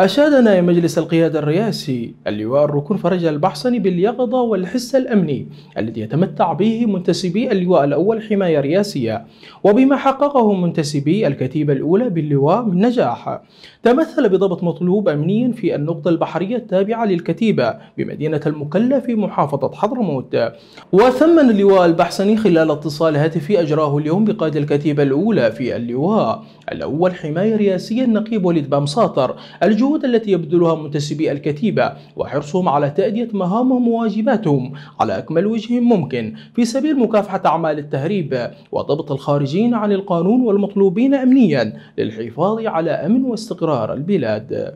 أشادنا يا مجلس القيادة الرئاسي اللواء الركن فرج البحصني باليقظة والحس الأمني الذي يتمتع به منتسبي اللواء الأول حماية رئاسية وبما حققه منتسبي الكتيبة الأولى باللواء من نجاح تمثل بضبط مطلوب أمني في النقطة البحرية التابعة للكتيبة بمدينة المكلا في محافظة حضرموت وثمن اللواء البحصني خلال اتصال هاتفي أجراه اليوم بقائد الكتيبة الأولى في اللواء الأول حماية رئاسية النقيب وليد بامساطر الجو الجهود التي يبذلها منتسبي الكتيبة وحرصهم على تأدية مهامهم وواجباتهم على أكمل وجه ممكن في سبيل مكافحة أعمال التهريب وضبط الخارجين عن القانون والمطلوبين أمنيا للحفاظ على أمن واستقرار البلاد.